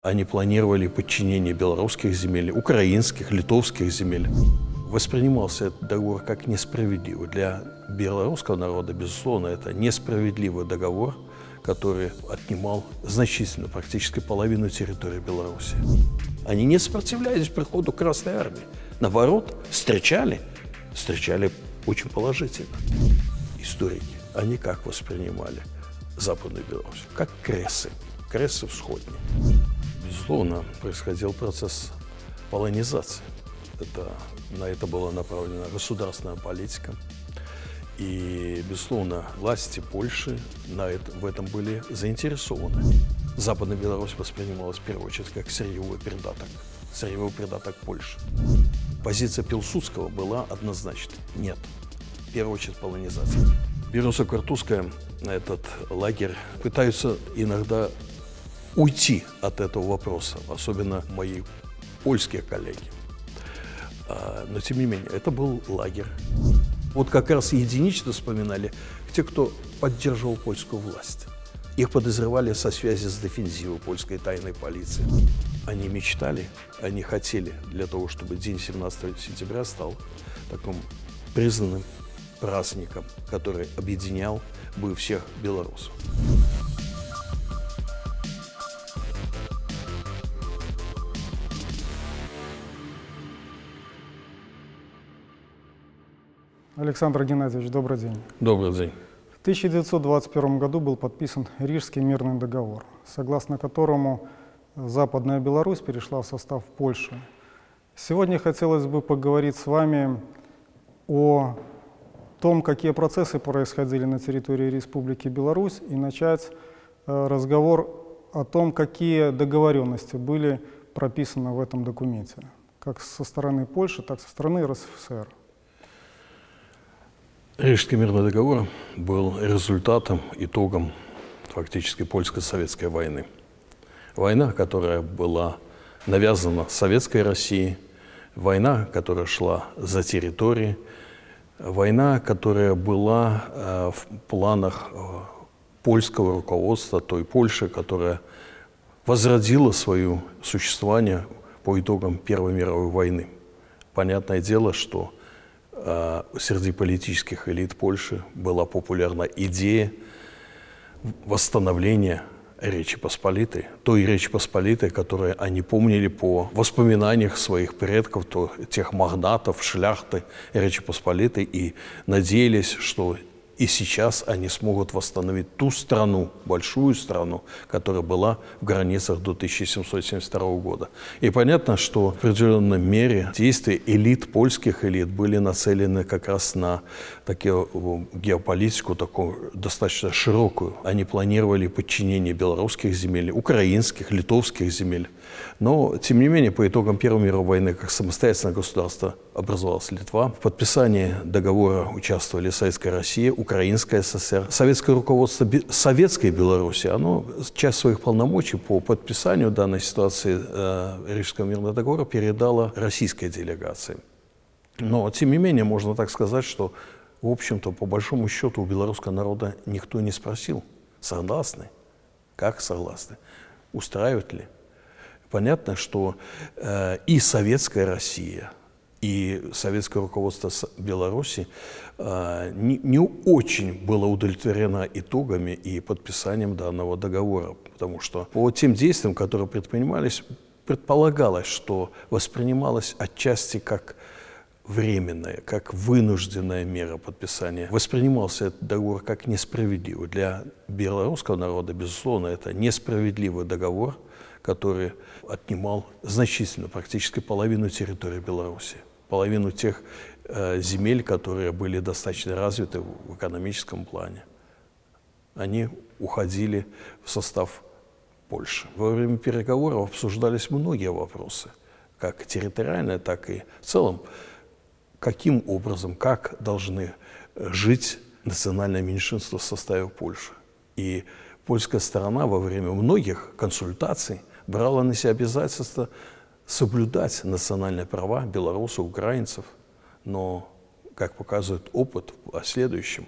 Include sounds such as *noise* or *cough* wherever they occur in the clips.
Они планировали подчинение белорусских земель, украинских, литовских земель. Воспринимался этот договор как несправедливый. Для белорусского народа, безусловно, это несправедливый договор, который отнимал значительную, практически половину территории Беларуси. Они не сопротивлялись приходу Красной Армии. Наоборот, встречали, встречали очень положительно. Историки, они как воспринимали Западную Беларусь? Как крессы кресы всходние безусловно, происходил процесс полонизации. Это, на это была направлена государственная политика. И, безусловно, власти Польши на это, в этом были заинтересованы. Западная Беларусь воспринималась в первую очередь как сырьевой предаток, сырьевой предаток Польши. Позиция Пилсудского была однозначна. Нет. В первую очередь полонизация. Береза на этот лагерь, пытаются иногда уйти от этого вопроса, особенно мои польские коллеги. А, но, тем не менее, это был лагерь. Вот как раз единично вспоминали те, кто поддерживал польскую власть. Их подозревали со связи с дефензивой польской тайной полиции. Они мечтали, они хотели для того, чтобы день 17 сентября стал таким признанным праздником, который объединял бы всех белорусов. Александр Геннадьевич, добрый день. Добрый день. В 1921 году был подписан Рижский мирный договор, согласно которому Западная Беларусь перешла в состав Польши. Сегодня хотелось бы поговорить с вами о том, какие процессы происходили на территории Республики Беларусь, и начать э, разговор о том, какие договоренности были прописаны в этом документе, как со стороны Польши, так и со стороны РСФСР. Рижский мирный договор был результатом, итогом фактически польско-советской войны. Война, которая была навязана советской России, война, которая шла за территории, война, которая была э, в планах э, польского руководства той Польши, которая возродила свое существование по итогам Первой мировой войны. Понятное дело, что Э, среди политических элит Польши была популярна идея восстановления Речи Посполитой, той Речи Посполитой, которую они помнили по воспоминаниях своих предков, то, тех магнатов, шляхты Речи Посполитой, и надеялись, что и сейчас они смогут восстановить ту страну, большую страну, которая была в границах до 1772 года. И понятно, что в определенной мере действия элит, польских элит, были нацелены как раз на такую геополитику, такую достаточно широкую. Они планировали подчинение белорусских земель, украинских, литовских земель но, тем не менее, по итогам Первой мировой войны, как самостоятельное государство образовалась Литва. В подписании договора участвовали Советская Россия, Украинская ССР, советское руководство Бе Советской Беларуси. Оно часть своих полномочий по подписанию данной ситуации э, Рижского мирного договора передало российской делегации. Но, тем не менее, можно так сказать, что, в общем-то, по большому счету у белорусского народа никто не спросил, согласны, как согласны, устраивают ли. Понятно, что э, и советская Россия, и советское руководство Беларуси э, не, не очень было удовлетворено итогами и подписанием данного договора, потому что по тем действиям, которые предпринимались, предполагалось, что воспринималось отчасти как временная, как вынужденная мера подписания. Воспринимался этот договор как несправедливый. Для белорусского народа, безусловно, это несправедливый договор – который отнимал значительно, практически половину территории Беларуси, половину тех э, земель, которые были достаточно развиты в, в экономическом плане. Они уходили в состав Польши. Во время переговоров обсуждались многие вопросы, как территориальные, так и в целом, каким образом, как должны жить национальное меньшинство в составе Польши. И польская сторона во время многих консультаций – брала на себя обязательство соблюдать национальные права белорусов, украинцев. Но, как показывает опыт о следующем,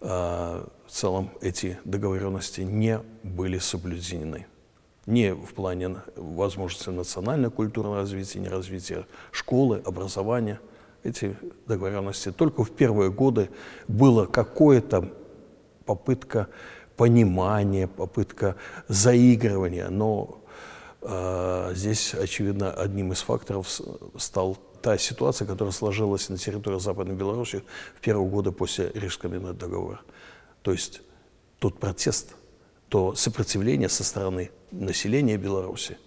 э, в целом эти договоренности не были соблюдены. Не в плане возможности национально-культурного развития, не развития школы, образования. Эти договоренности только в первые годы было какое-то попытка понимания, попытка заигрывания, но а, здесь, очевидно, одним из факторов стал та ситуация, которая сложилась на территории Западной Беларуси в первые годы после Рижского договора. То есть тот протест, то сопротивление со стороны населения Беларуси,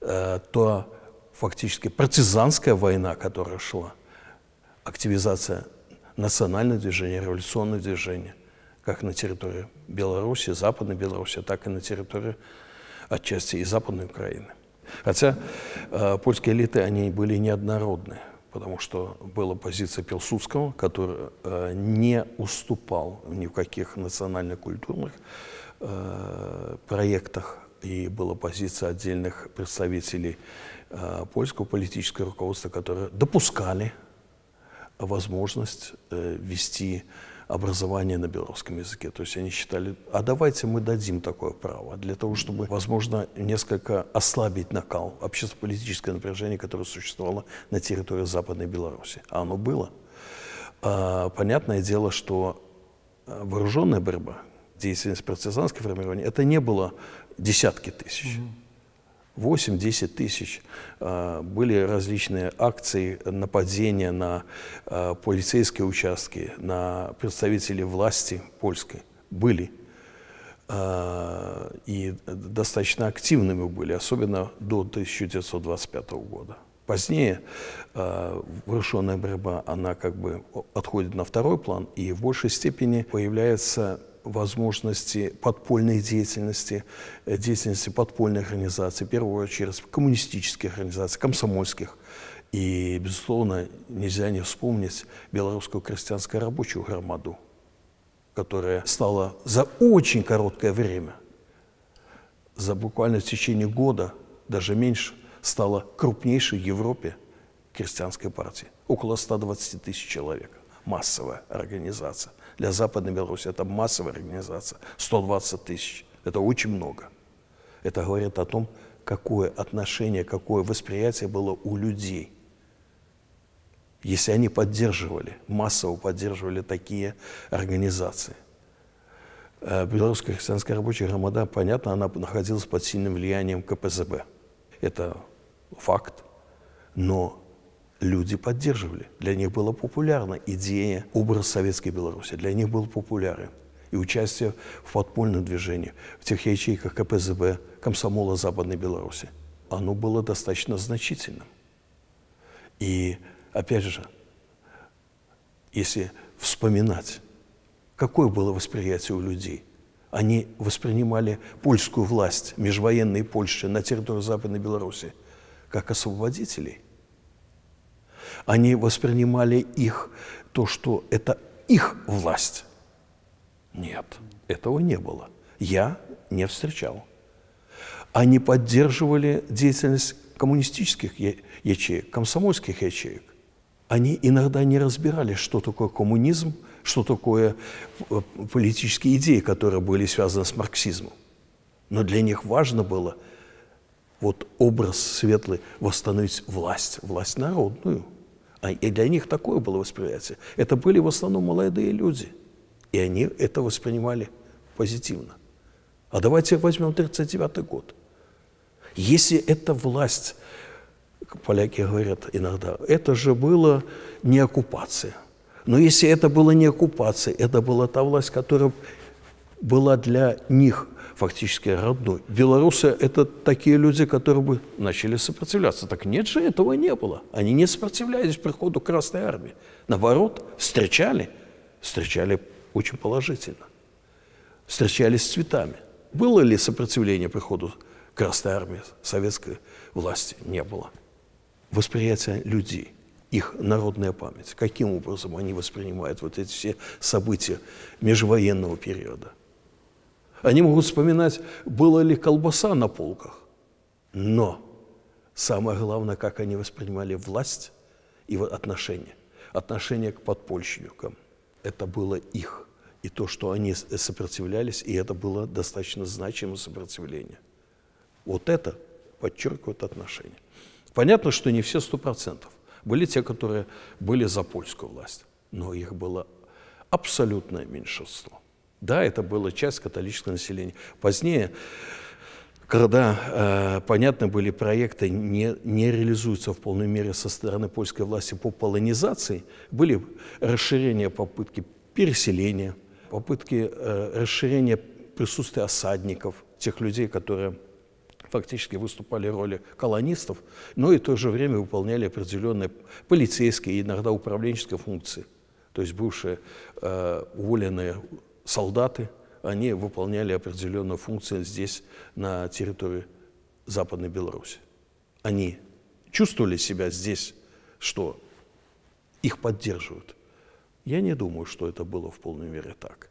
а, то фактически партизанская война, которая шла, активизация национального движения, революционного движения, как на территории Беларуси, Западной Беларуси, так и на территории отчасти и Западной Украины. Хотя э, польские элиты, они были неоднородны, потому что была позиция Пилсудского, который э, не уступал ни в каких национально-культурных э, проектах, и была позиция отдельных представителей э, польского политического руководства, которые допускали возможность э, вести образование на белорусском языке. То есть они считали, а давайте мы дадим такое право для того, чтобы, возможно, несколько ослабить накал общественно-политическое напряжение, которое существовало на территории Западной Беларуси. А оно было. А, понятное дело, что э, вооруженная борьба, деятельность партизанского формирования, это не было десятки тысяч. Mm-hmm 8-10 тысяч. А, были различные акции нападения на а, полицейские участки, на представителей власти польской. Были. А, и достаточно активными были, особенно до 1925 года. Позднее э, вооруженная борьба, она как бы отходит на второй план и в большей степени появляется возможности подпольной деятельности, э, деятельности подпольной организации, в первую очередь коммунистических организаций, комсомольских. И, безусловно, нельзя не вспомнить белорусскую крестьянскую рабочую громаду, которая стала за очень короткое время, за буквально в течение года, даже меньше, стала крупнейшей в Европе крестьянской партией. Около 120 тысяч человек. Массовая организация – для Западной Беларуси. Это массовая организация, 120 тысяч. Это очень много. Это говорит о том, какое отношение, какое восприятие было у людей. Если они поддерживали, массово поддерживали такие организации. Э, белорусская христианская рабочая громада, понятно, она находилась под сильным влиянием КПЗБ. Это факт, но люди поддерживали. Для них была популярна идея, образ советской Беларуси. Для них был популярен. И участие в подпольном движении, в тех ячейках КПЗБ, комсомола Западной Беларуси. Оно было достаточно значительным. И, опять же, если вспоминать, какое было восприятие у людей, они воспринимали польскую власть, межвоенные Польши на территории Западной Беларуси, как освободителей. Они воспринимали их, то, что это их власть. Нет, этого не было. Я не встречал. Они поддерживали деятельность коммунистических ячеек, комсомольских ячеек. Они иногда не разбирали, что такое коммунизм, что такое э, политические идеи, которые были связаны с марксизмом. Но для них важно было вот образ светлый восстановить власть, власть народную – а и для них такое было восприятие. Это были в основном молодые люди, и они это воспринимали позитивно. А давайте возьмем 1939 год. Если эта власть, поляки говорят иногда, это же было не оккупация. Но если это было не оккупация, это была та власть, которая была для них фактически родной. Белорусы – это такие люди, которые бы начали сопротивляться. Так нет же, этого не было. Они не сопротивлялись приходу Красной Армии. Наоборот, встречали, встречали очень положительно. Встречались с цветами. Было ли сопротивление приходу Красной Армии, советской власти? Не было. Восприятие людей их народная память, каким образом они воспринимают вот эти все события межвоенного периода. Они могут вспоминать, была ли колбаса на полках. Но самое главное, как они воспринимали власть и отношения. Отношение к подпольщикам. Это было их. И то, что они э, сопротивлялись, и это было достаточно значимое сопротивление. Вот это подчеркивает отношения. Понятно, что не все сто процентов. Были те, которые были за польскую власть, но их было абсолютное меньшинство. Да, это была часть католического населения. Позднее, когда, э, понятно, были проекты, не, не реализуются в полной мере со стороны польской власти по полонизации, были расширения попытки переселения, попытки э, расширения присутствия осадников, тех людей, которые фактически выступали в роли колонистов, но и в то же время выполняли определенные полицейские и иногда управленческие функции. То есть бывшие э, уволенные солдаты, они выполняли определенную функцию здесь, на территории Западной Беларуси. Они чувствовали себя здесь, что их поддерживают. Я не думаю, что это было в полной мере так.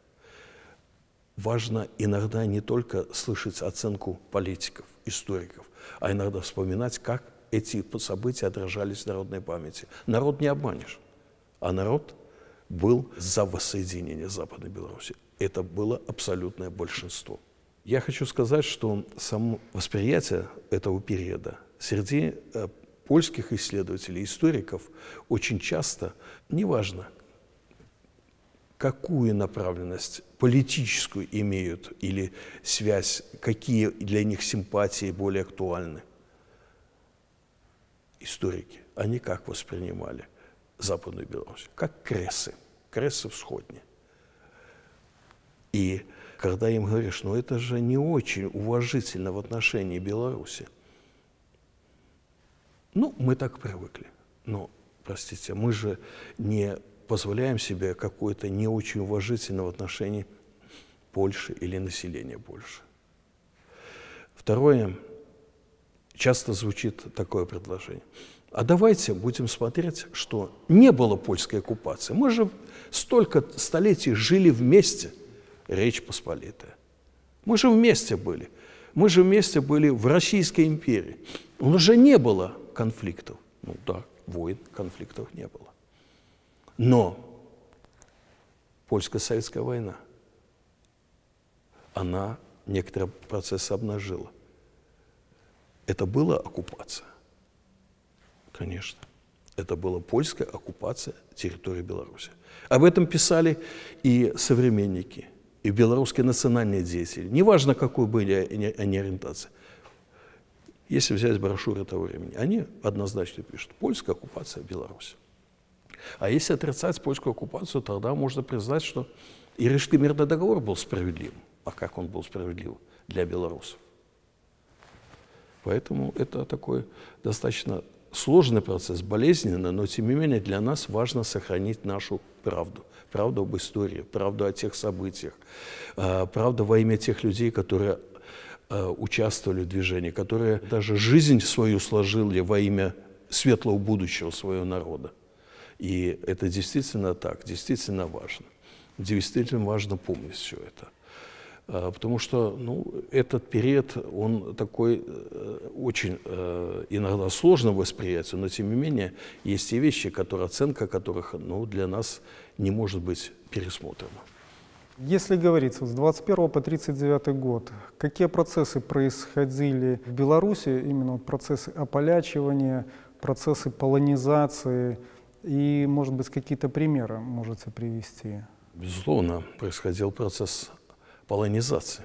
Важно иногда не только слышать оценку политиков, историков, а иногда вспоминать, как эти события отражались в народной памяти. Народ не обманешь, а народ был за воссоединение Западной Беларуси это было абсолютное большинство. Я хочу сказать, что само восприятие этого периода среди э, польских исследователей, историков очень часто, неважно, какую направленность политическую имеют или связь, какие для них симпатии более актуальны. Историки, они как воспринимали Западную Беларусь? Как кресы крессы всходни. И когда им говоришь, ну это же не очень уважительно в отношении Беларуси. Ну, мы так привыкли. Но, простите, мы же не позволяем себе какое-то не очень уважительное в отношении Польши или населения Польши. Второе, часто звучит такое предложение. А давайте будем смотреть, что не было польской оккупации. Мы же столько столетий жили вместе – Речь Посполитая. Мы же вместе были. Мы же вместе были в Российской империи. У нас же не было конфликтов. Ну да, войн, конфликтов не было. Но польско-советская война, она некоторые процессы обнажила. Это была оккупация? Конечно. Это была польская оккупация территории Беларуси. Об этом писали и современники – и белорусские национальные деятели, неважно, какой были они ориентации, если взять брошюры того времени, они однозначно пишут «польская оккупация Беларуси». А если отрицать польскую оккупацию, тогда можно признать, что и Рижский мирный договор был справедлив. А как он был справедлив для белорусов? Поэтому это такой достаточно сложный процесс, болезненный, но тем не менее для нас важно сохранить нашу правду – Правда об истории, правда о тех событиях, э, правда во имя тех людей, которые э, участвовали в движении, которые даже жизнь свою сложили во имя светлого будущего своего народа. И это действительно так, действительно важно. Действительно важно помнить все это. Э, потому что ну, этот период, он такой э, очень э, иногда сложно восприятию, но тем не менее есть и вещи, которые, оценка которых ну, для нас не может быть пересмотрена. Если говорить с 21 по 39 год, какие процессы происходили в Беларуси, именно процессы ополячивания, процессы полонизации, и, может быть, какие-то примеры можете привести? Безусловно, происходил процесс полонизации.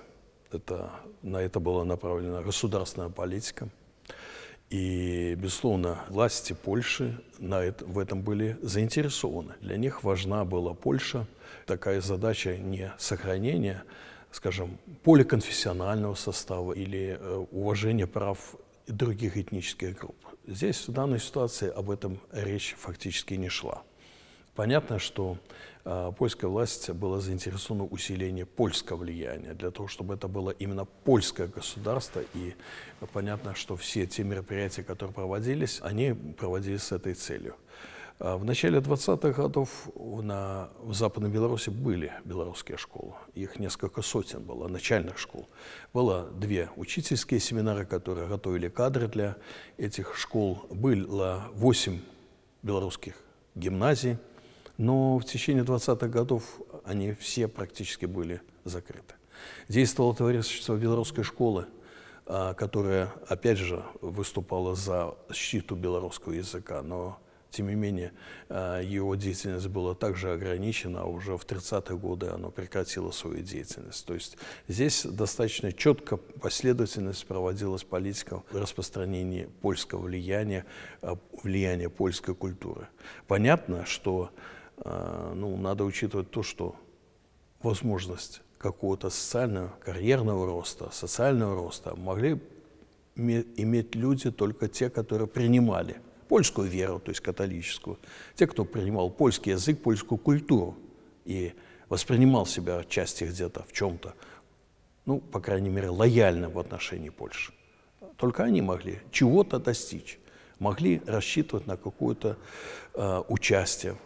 Это, на это была направлена государственная политика. И, безусловно, власти Польши на это, в этом были заинтересованы. Для них важна была Польша. Такая задача не сохранения, скажем, поликонфессионального состава или э, уважения прав других этнических групп. Здесь в данной ситуации об этом речь фактически не шла. Понятно, что а, польская власть была заинтересована усилением польского влияния, для того, чтобы это было именно польское государство. И понятно, что все те мероприятия, которые проводились, они проводились с этой целью. А, в начале 20-х годов на, в Западной Беларуси были белорусские школы. Их несколько сотен было, начальных школ. Было две учительские семинары, которые готовили кадры для этих школ. Было восемь белорусских гимназий – но в течение 20-х годов они все практически были закрыты. Действовало товарищество белорусской школы, а, которая, опять же, выступала за защиту белорусского языка, но, тем не менее, а, его деятельность была также ограничена, а уже в 30-е годы оно прекратило свою деятельность. То есть здесь достаточно четко последовательность проводилась политика распространения польского влияния, а, влияния польской культуры. Понятно, что Э, ну, надо учитывать то, что возможность какого-то социального, карьерного роста, социального роста могли иметь люди только те, которые принимали польскую веру, то есть католическую, те, кто принимал польский язык, польскую культуру и воспринимал себя отчасти где-то в чем-то, ну, по крайней мере, лояльным в отношении Польши. Только они могли чего-то достичь, могли рассчитывать на какое-то э, участие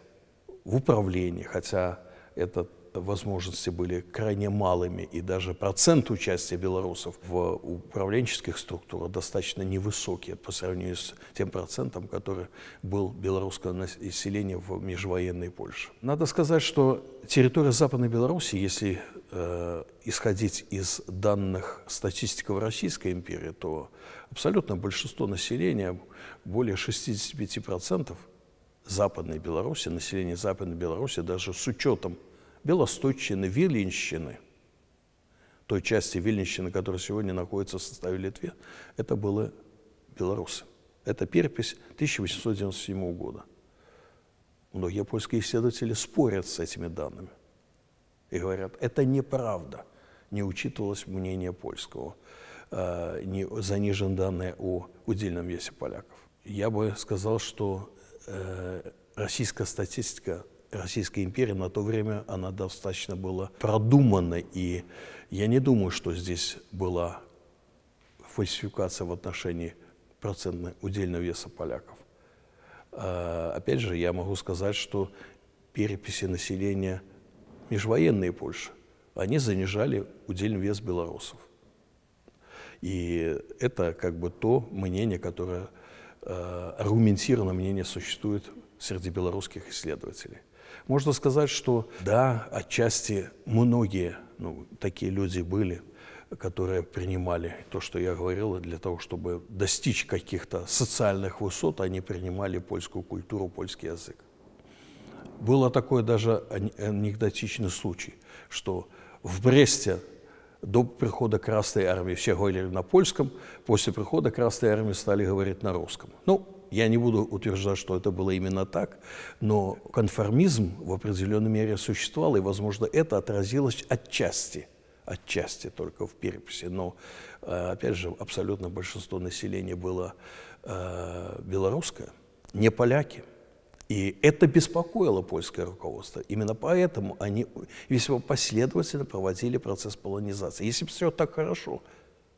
в управлении, хотя это возможности были крайне малыми, и даже процент участия белорусов в управленческих структурах достаточно невысокий по сравнению с тем процентом, который был белорусского населения в межвоенной Польше. Надо сказать, что территория Западной Беларуси, если э, исходить из данных статистиков Российской империи, то абсолютно большинство населения, более 65%, Западной Беларуси, население Западной Беларуси, даже с учетом Белосточины, Виленщины, той части Виленщины, которая сегодня находится в составе Литве, это было белорусы. Это перепись 1897 года. Многие польские исследователи спорят с этими данными и говорят, это неправда, не учитывалось мнение польского, э, не, занижен данные о удельном весе поляков. Я бы сказал, что Э, российская статистика Российской империи на то время она достаточно была продумана, и я не думаю, что здесь была фальсификация в отношении процентной удельного веса поляков. А, опять же, я могу сказать, что переписи населения межвоенные Польши, они занижали удельный вес белорусов. И это как бы то мнение, которое Э, аргументированное мнение существует среди белорусских исследователей. Можно сказать, что да, отчасти многие ну, такие люди были, которые принимали то, что я говорил, для того, чтобы достичь каких-то социальных высот, они принимали польскую культуру, польский язык. Было такой даже анекдотичный случай, что в Бресте до прихода Красной Армии все говорили на польском, после прихода Красной Армии стали говорить на русском. Ну, я не буду утверждать, что это было именно так, но конформизм в определенной мере существовал, и, возможно, это отразилось отчасти, отчасти только в переписи. Но, э, опять же, абсолютно большинство населения было э, белорусское, не поляки – и это беспокоило польское руководство. Именно поэтому они весьма последовательно проводили процесс полонизации. Если бы все так хорошо,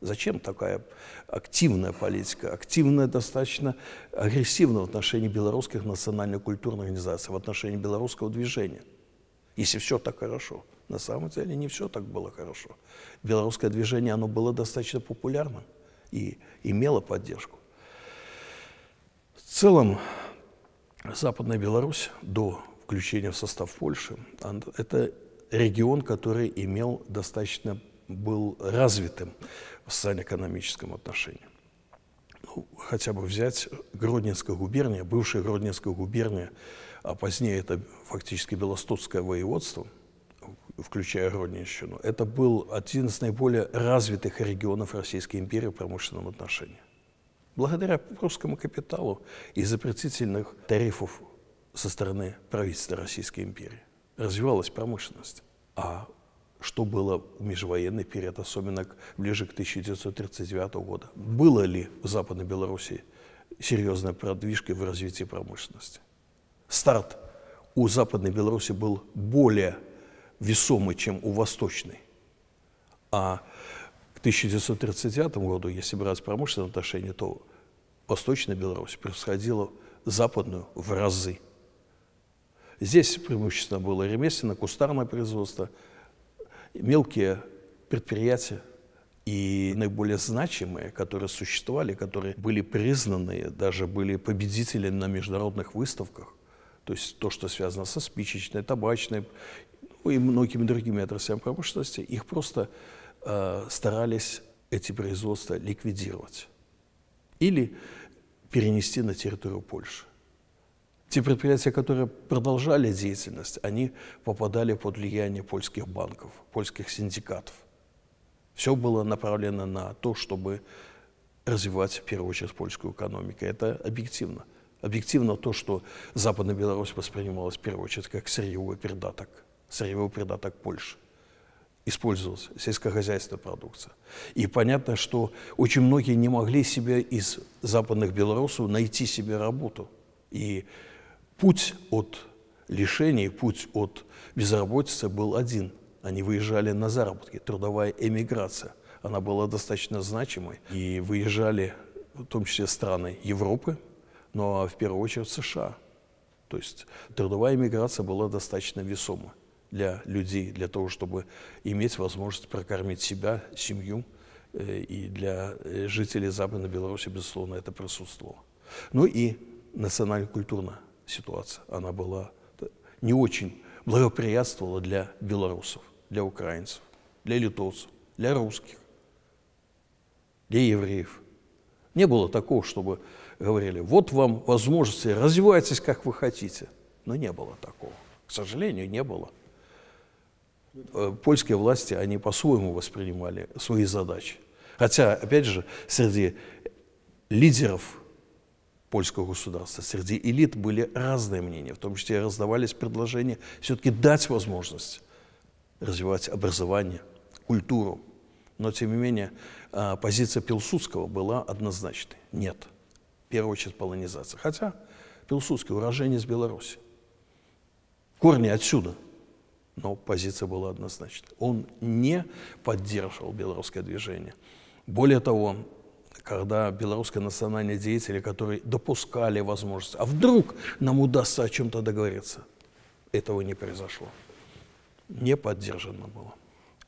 зачем такая активная политика, активная, достаточно агрессивная в отношении белорусских национально-культурных организаций, в отношении белорусского движения? Если все так хорошо. На самом деле не все так было хорошо. Белорусское движение, оно было достаточно популярным и имело поддержку. В целом, Западная Беларусь до включения в состав Польши – это регион, который имел достаточно был развитым в социально-экономическом отношении. Ну, хотя бы взять Гродненская губерния, бывшая Гродненская губерния, а позднее это фактически Белостоцкое воеводство, включая Гродненщину, это был один из наиболее развитых регионов Российской империи в промышленном отношении благодаря русскому капиталу и запретительных тарифов со стороны правительства Российской империи. Развивалась промышленность. А что было в межвоенный период, особенно ближе к 1939 году? Было ли в Западной Беларуси серьезная продвижка в развитии промышленности? Старт у Западной Беларуси был более весомый, чем у Восточной. А к 1930 году, если брать промышленное отношение, то Восточная Беларусь превосходила западную в разы. Здесь преимущественно было ремесленно, кустарное производство, мелкие предприятия и наиболее значимые, которые существовали, которые были признаны, даже были победителями на международных выставках, то есть то, что связано со спичечной, табачной ну, и многими другими отраслями промышленности, их просто Э, старались эти производства ликвидировать или перенести на территорию Польши. Те предприятия, которые продолжали деятельность, они попадали под влияние польских банков, польских синдикатов. Все было направлено на то, чтобы развивать, в первую очередь, польскую экономику. Это объективно. Объективно то, что Западная Беларусь воспринималась, в первую очередь, как сырьевой придаток, сырьевой придаток Польши использовалась сельскохозяйственная продукция. И понятно, что очень многие не могли себе из западных белорусов найти себе работу. И путь от лишений, путь от безработицы был один. Они выезжали на заработки, трудовая эмиграция. Она была достаточно значимой. И выезжали в том числе страны Европы, но ну, а в первую очередь США. То есть трудовая эмиграция была достаточно весомой для людей, для того, чтобы иметь возможность прокормить себя, семью. Э, и для э, жителей Западной Беларуси, безусловно, это присутствовало. Ну и национально-культурная ситуация, она была э, не очень благоприятствовала для белорусов, для украинцев, для литовцев, для русских, для евреев. Не было такого, чтобы говорили, вот вам возможности, развивайтесь, как вы хотите. Но не было такого. К сожалению, не было. Э, польские власти, они по-своему воспринимали свои задачи. Хотя, опять же, среди лидеров польского государства, среди элит были разные мнения, в том числе раздавались предложения все-таки дать возможность развивать образование, культуру. Но, тем не менее, а, позиция Пилсудского была однозначной. Нет. В первую очередь полонизация. Хотя Пилсудский уроженец Беларуси. Корни отсюда – но позиция была однозначна. Он не поддерживал белорусское движение. Более того, когда белорусские национальные деятели, которые допускали возможность, а вдруг нам удастся о чем-то договориться, этого не произошло. Не поддержано было.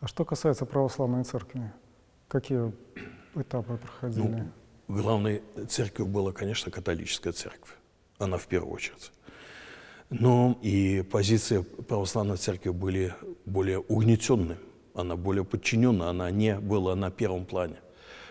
А что касается православной церкви, какие этапы проходили? Ну, главной церковью была, конечно, католическая церковь. Она в первую очередь. Но ну, и позиции православной церкви были более угнетенны, она более подчинена, она не была на первом плане.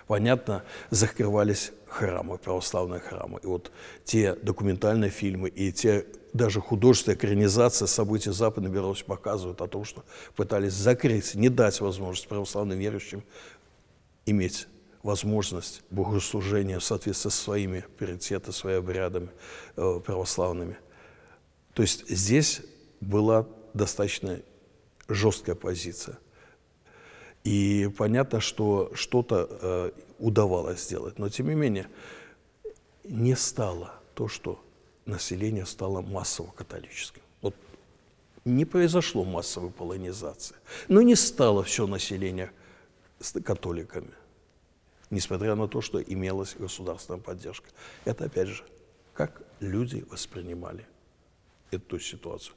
Понятно, закрывались храмы, православные храмы. И вот те документальные фильмы и те даже художественная экранизация событий Западной Беларуси показывают о том, что пытались закрыть, не дать возможность православным верующим иметь возможность богослужения в соответствии со своими приоритетами, своими обрядами э, православными – то есть здесь была достаточно жесткая позиция. И понятно, что что-то э, удавалось сделать. Но, тем не менее, не стало то, что население стало массово католическим. Вот не произошло массовой полонизации. Но не стало все население католиками, несмотря на то, что имелась государственная поддержка. Это, опять же, как люди воспринимали эту ситуацию?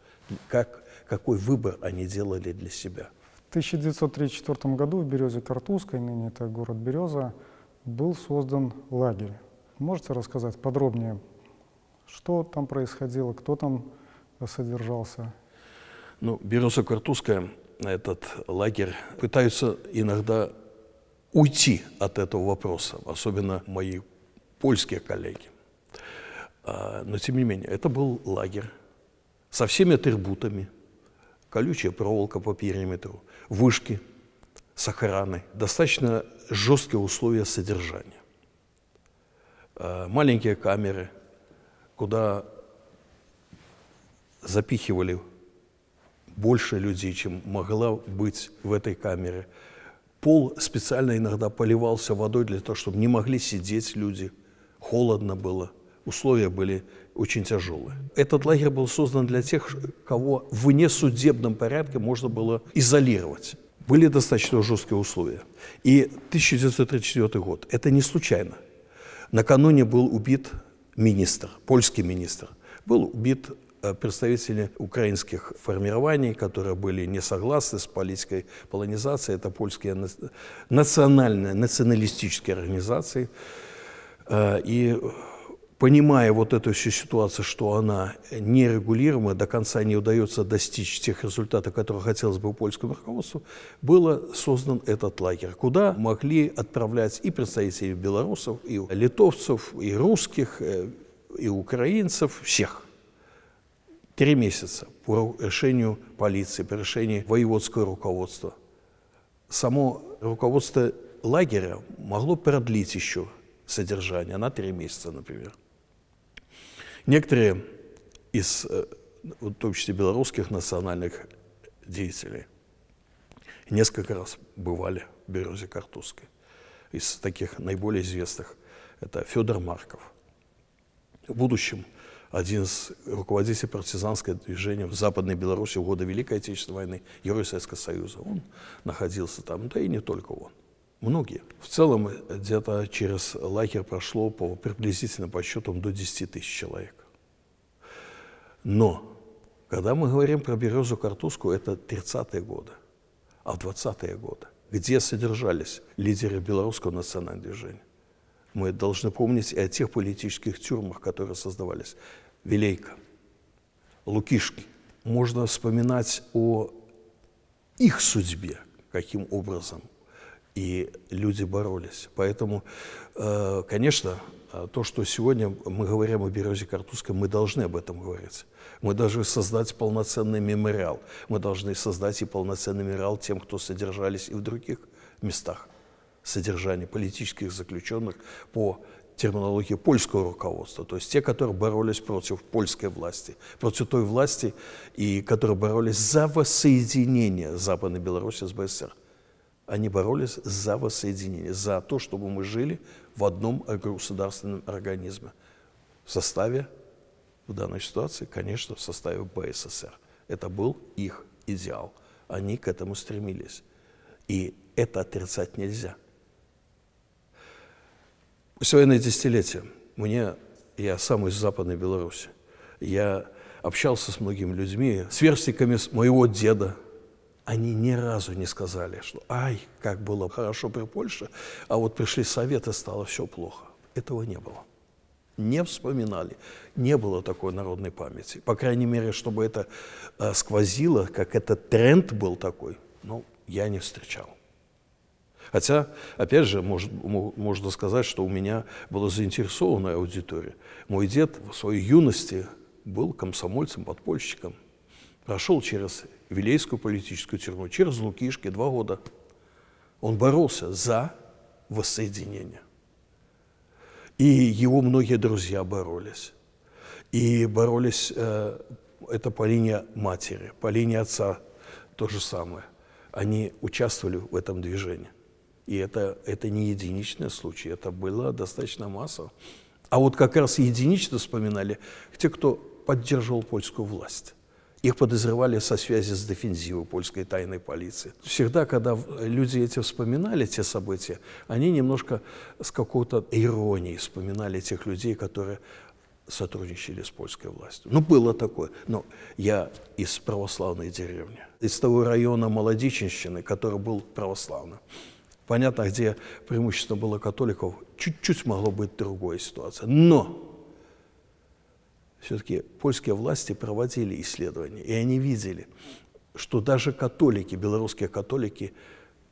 Как, какой выбор они делали для себя? В 1934 году в Березе Картузской, ныне это город Береза, был создан лагерь. Можете рассказать подробнее, что там происходило, кто там содержался? Ну, Береза Картузская, этот лагерь, пытаются иногда уйти от этого вопроса, особенно мои польские коллеги. А, но тем не менее, это был лагерь со всеми атрибутами, колючая проволока по периметру, вышки с охраной, достаточно жесткие условия содержания. Э, маленькие камеры, куда запихивали больше людей, чем могла быть в этой камере. Пол специально иногда поливался водой для того, чтобы не могли сидеть люди. Холодно было – условия были очень тяжелые. Этот лагерь был создан для тех, кого в несудебном порядке можно было изолировать. Были достаточно жесткие условия. И 1934 год. Это не случайно. Накануне был убит министр, польский министр. Был убит э, представители украинских формирований, которые были не согласны с политикой полонизации. Это польские национальные, националистические организации. Э, и понимая вот эту всю ситуацию, что она нерегулируема, до конца не удается достичь тех результатов, которые хотелось бы у польскому руководству, был создан этот лагерь, куда могли отправлять и представители белорусов, и литовцев, и русских, э, и украинцев, всех. Три месяца по решению полиции, по решению воеводского руководства. Само руководство лагеря могло продлить еще содержание на три месяца, например. Некоторые из, э, в том числе белорусских национальных деятелей, несколько раз бывали в Березе Картузской. Из таких наиболее известных это Федор Марков. В будущем один из руководителей партизанского движения в Западной Беларуси в годы Великой Отечественной войны, Герой Советского Союза. Он находился там, да и не только он многие. В целом э, где-то через лагерь прошло по приблизительно по подсчетам до 10 тысяч человек. Но когда мы говорим про березу картузку, это 30-е годы, а 20-е годы, где содержались лидеры белорусского национального движения. Мы должны помнить и о тех политических тюрьмах, которые создавались. Вилейка, Лукишки. Можно вспоминать о их судьбе, каким образом и люди боролись. Поэтому, э, конечно, э, то, что сегодня мы говорим о Березе Картузском, мы должны об этом говорить. Мы должны создать полноценный мемориал. Мы должны создать и полноценный мемориал тем, кто содержались и в других местах содержания политических заключенных по терминологии польского руководства, то есть те, которые боролись против польской власти, против той власти, и которые боролись за воссоединение Западной Беларуси с БССР они боролись за воссоединение, за то, чтобы мы жили в одном государственном организме. В составе, в данной ситуации, конечно, в составе БССР. Это был их идеал. Они к этому стремились. И это отрицать нельзя. Послевоенное десятилетие. Мне, я сам из Западной Беларуси, я общался с многими людьми, сверстниками моего деда, они ни разу не сказали, что «Ай, как было хорошо при Польше, а вот пришли советы, стало все плохо». Этого не было. Не вспоминали. Не было такой народной памяти. По крайней мере, чтобы это э, сквозило, как этот тренд был такой, ну, я не встречал. Хотя, опять же, может, можно сказать, что у меня была заинтересованная аудитория. Мой дед в своей юности был комсомольцем, подпольщиком. Прошел через Вилейскую политическую тюрьму, через Лукишки два года. Он боролся за воссоединение. И его многие друзья боролись. И боролись, э, это по линии матери, по линии отца то же самое. Они участвовали в этом движении. И это, это не единичный случай, это было достаточно массово. А вот как раз единично вспоминали те, кто поддерживал польскую власть. Их подозревали со связи с дефензивой польской тайной полиции. Всегда, когда люди эти вспоминали те события, они немножко с какой-то иронией вспоминали тех людей, которые сотрудничали с польской властью. Ну, было такое. Но я из православной деревни, из того района Молодичинщины, который был православным. Понятно, где преимущественно было католиков, чуть-чуть могло быть другая ситуация. Но все-таки польские власти проводили исследования, и они видели, что даже католики, белорусские католики,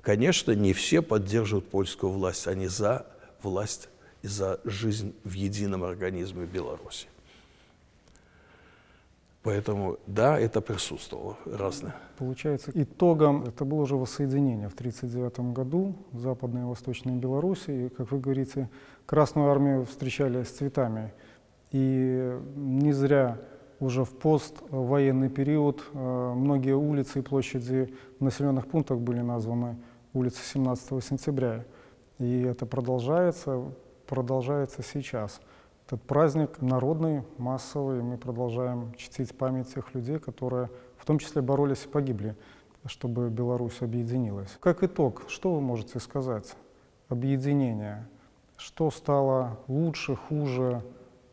конечно, не все поддерживают польскую власть, они за власть и за жизнь в едином организме Беларуси. Поэтому, да, это присутствовало разное. Получается, итогом это было уже воссоединение в 1939 году Западной и Восточной Беларуси. И, как вы говорите, Красную армию встречали с цветами. И не зря уже в поствоенный э, период э, многие улицы и площади в населенных пунктах были названы улицы 17 сентября. И это продолжается, продолжается сейчас. Этот праздник народный, массовый, мы продолжаем чтить память тех людей, которые в том числе боролись и погибли, чтобы Беларусь объединилась. Как итог, что вы можете сказать? Объединение. Что стало лучше, хуже,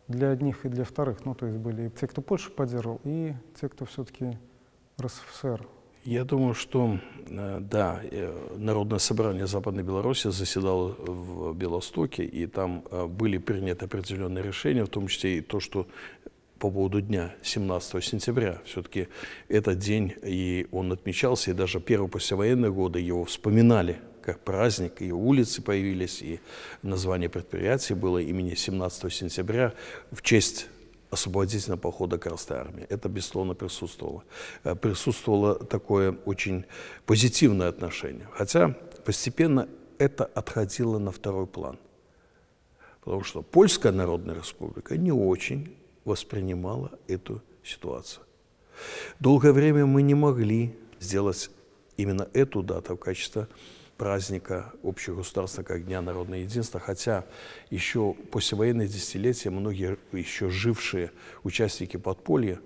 для одних и для вторых. Ну, то есть были и те, кто Польшу поддерживал, и те, кто все-таки РСФСР. Я думаю, что, э, да, э, Народное собрание Западной Беларуси заседало в Белостоке, и там э, были приняты определенные решения, в том числе и то, что по поводу дня 17 сентября. Все-таки этот день, и он отмечался, и даже первые послевоенные годы его вспоминали как праздник, и улицы появились, и название предприятия было имени 17 сентября в честь освободительного похода Красной Армии. Это, безусловно, присутствовало. Э, присутствовало такое очень позитивное отношение. Хотя постепенно это отходило на второй план. Потому что Польская Народная Республика не очень воспринимала эту ситуацию. Долгое время мы не могли сделать именно эту дату в качестве праздника общегосударственного как Дня народного единства, хотя еще послевоенные десятилетия многие еще жившие участники подполья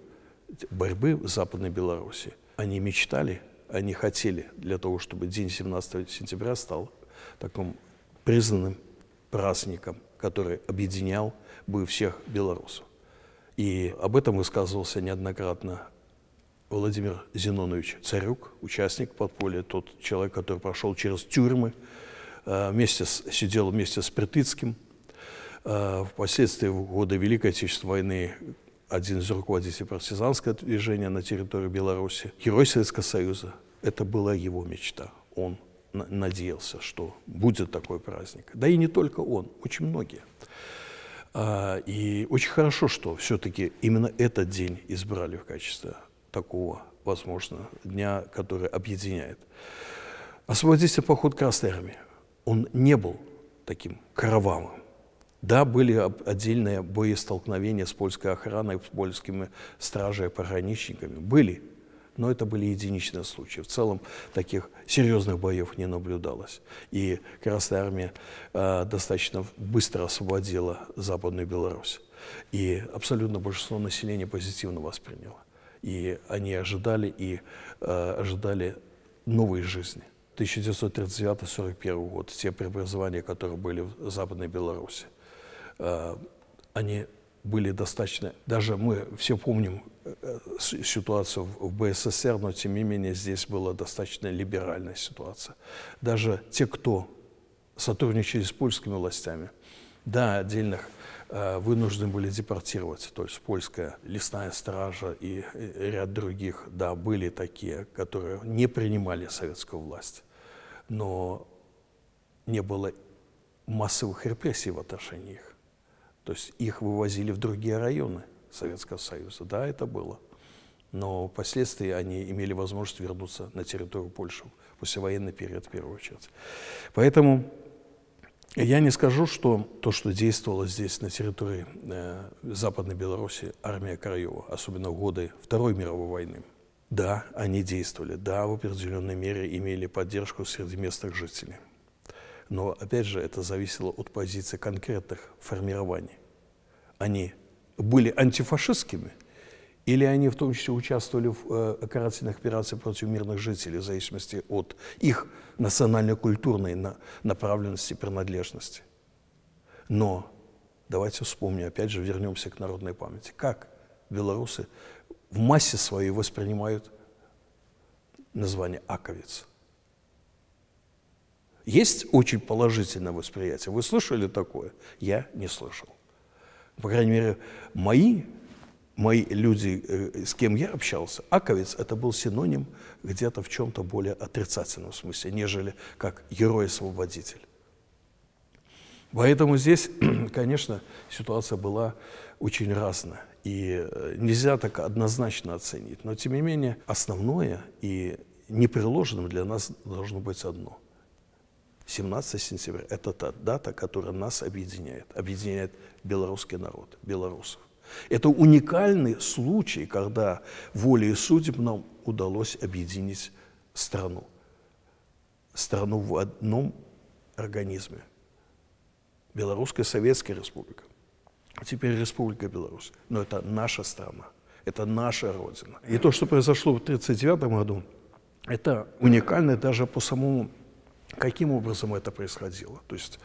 борьбы в Западной Беларуси, они мечтали, они хотели для того, чтобы день 17 сентября стал таким признанным праздником, который объединял бы всех белорусов. И об этом высказывался неоднократно Владимир Зенонович Царюк, участник подполья, тот человек, который прошел через тюрьмы, э, вместе с, сидел вместе с Притыцким. Э, впоследствии в годы Великой Отечественной войны один из руководителей партизанского движения на территории Беларуси, герой Советского Союза. Это была его мечта. Он надеялся, что будет такой праздник. Да и не только он, очень многие. Э, и очень хорошо, что все-таки именно этот день избрали в качестве такого, возможно, дня, который объединяет. Освободительный а поход Красной Армии, он не был таким кровавым. Да, были отдельные боестолкновения с польской охраной, с польскими стражами, пограничниками. Были, но это были единичные случаи. В целом таких серьезных боев не наблюдалось. И Красная Армия э, достаточно быстро освободила Западную Беларусь. И абсолютно большинство населения позитивно восприняло. И они ожидали и э, ожидали новой жизни. 1939 41 год, те преобразования, которые были в Западной Беларуси, э, они были достаточно... Даже мы все помним э, ситуацию в БССР, но тем не менее здесь была достаточно либеральная ситуация. Даже те, кто сотрудничали с польскими властями, да, отдельных Э, вынуждены были депортировать. То есть польская лесная стража и э, ряд других, да, были такие, которые не принимали советскую власть. Но не было массовых репрессий в отношении их. То есть их вывозили в другие районы Советского Союза. Да, это было. Но впоследствии они имели возможность вернуться на территорию Польши, послевоенный период в первую очередь. Поэтому я не скажу, что то, что действовало здесь, на территории э, Западной Беларуси, армия Краева, особенно в годы Второй мировой войны, да, они действовали, да, в определенной мере имели поддержку среди местных жителей. Но, опять же, это зависело от позиции конкретных формирований. Они были антифашистскими, или они в том числе участвовали в э, карательных операциях против мирных жителей, в зависимости от их национально-культурной на, направленности, принадлежности. Но давайте вспомним, опять же, вернемся к народной памяти. Как белорусы в массе своей воспринимают название «аковец»? Есть очень положительное восприятие. Вы слышали такое? Я не слышал. По крайней мере, мои мои люди, э, с кем я общался, аковец – это был синоним где-то в чем-то более отрицательном смысле, нежели как герой-освободитель. Поэтому здесь, *clears throat* конечно, ситуация была очень разная, и э, нельзя так однозначно оценить. Но, тем не менее, основное и непреложным для нас должно быть одно. 17 сентября – это та дата, которая нас объединяет, объединяет белорусский народ, белорусов. Это уникальный случай, когда и судеб нам удалось объединить страну. Страну в одном организме. Белорусская Советская Республика. А теперь Республика Беларусь. Но это наша страна, это наша Родина. И то, что произошло в 1939 году, это уникально даже по самому, каким образом это происходило. То есть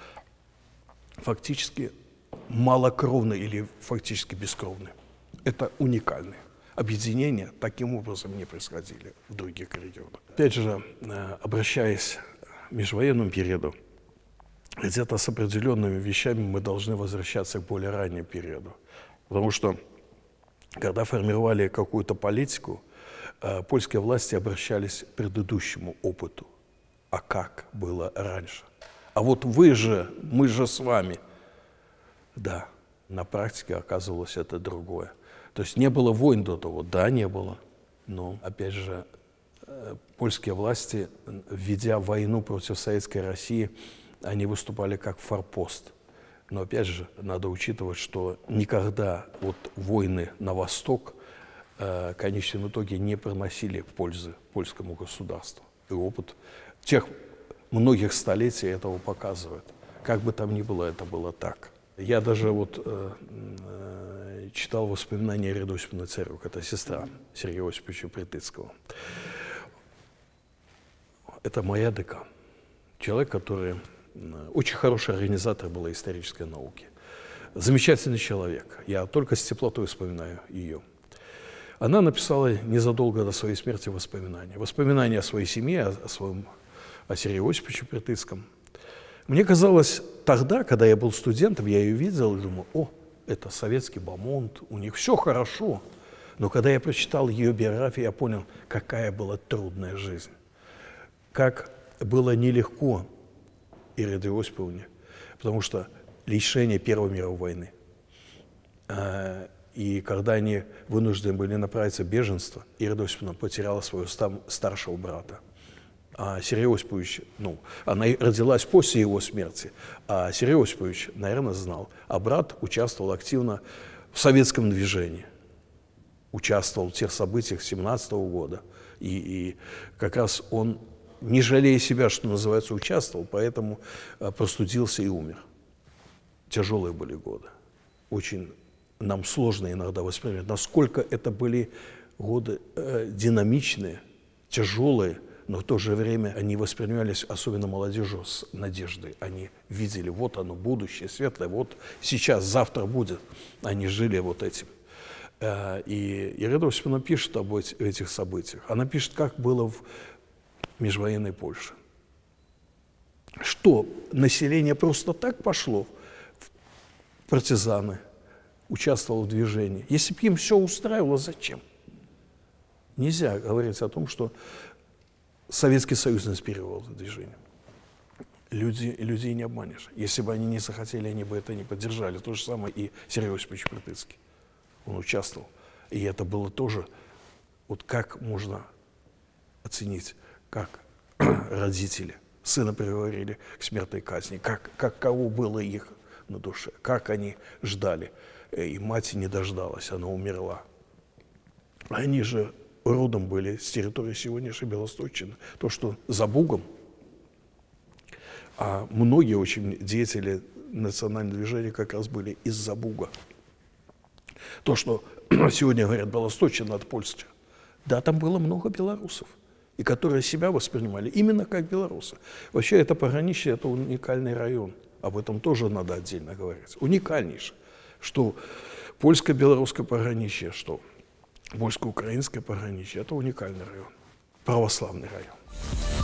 фактически малокровные или фактически бескровные. Это уникальные объединения таким образом не происходили в других регионах. Опять же, э, обращаясь к межвоенному периоду, где-то с определенными вещами мы должны возвращаться к более раннему периоду. Потому что, когда формировали какую-то политику, э, польские власти обращались к предыдущему опыту. А как было раньше? А вот вы же, мы же с вами – да, на практике оказывалось это другое. То есть не было войн до того? Да, не было. Но, опять же, э, польские власти, введя войну против Советской России, они выступали как форпост. Но, опять же, надо учитывать, что никогда вот войны на восток э, в конечном итоге не приносили пользы польскому государству. И опыт тех многих столетий этого показывает. Как бы там ни было, это было так. Я даже вот э, э читал воспоминания Ириды Осиповны Царук, это сестра Сергея Осиповича Притыцкого. Это моя декан, человек, который очень хороший организатор была исторической науки. Замечательный человек. Я только с теплотой вспоминаю ее. Она написала незадолго до своей смерти воспоминания. Воспоминания о своей семье, о, своем, о Сергее Осиповиче Притыцком – мне казалось, тогда, когда я был студентом, я ее видел и думал, о, это советский бомонд, у них все хорошо. Но когда я прочитал ее биографию, я понял, какая была трудная жизнь, как было нелегко Ириде Осиповне, потому что лишение Первой мировой войны. А, и когда они вынуждены были направиться в беженство, Ирида Осиповна потеряла своего старшего брата. А Сергей Осипович, ну, она родилась после его смерти, а Сергей Осипович, наверное, знал. А брат участвовал активно в советском движении, участвовал в тех событиях 17 -го года. И, и как раз он, не жалея себя, что называется, участвовал, поэтому а, простудился и умер. Тяжелые были годы. Очень нам сложно иногда воспринимать, насколько это были годы э, динамичные, тяжелые – но в то же время они воспринимались, особенно молодежью, с надеждой. Они видели, вот оно будущее светлое, вот сейчас, завтра будет. Они жили вот этим. Э, и Ирина Осиповна пишет об этих событиях. Она пишет, как было в межвоенной Польше. Что население просто так пошло, партизаны, участвовало в движении. Если бы им все устраивало, зачем? Нельзя говорить о том, что Советский Союз инспирировал это движение. Люди, людей не обманешь. Если бы они не захотели, они бы это не поддержали. То же самое и Сергей Осипович Плетыцкий. Он участвовал. И это было тоже, вот как можно оценить, как *clears throat* родители сына приговорили к смертной казни, как, как кого было их на душе, как они ждали. Э, и мать не дождалась, она умерла. Они же родом были с территории сегодняшней Белосточины. То, что за Бугом, а многие очень деятели национального движения как раз были из-за Буга. То, что *clears throat* сегодня говорят Белосточина от Польши, да, там было много белорусов, и которые себя воспринимали именно как белорусы. Вообще это пограничье – это уникальный район, об этом тоже надо отдельно говорить. Уникальнейший, что польско-белорусское пограничье, что польско-украинское пограничье. Это уникальный район, православный район.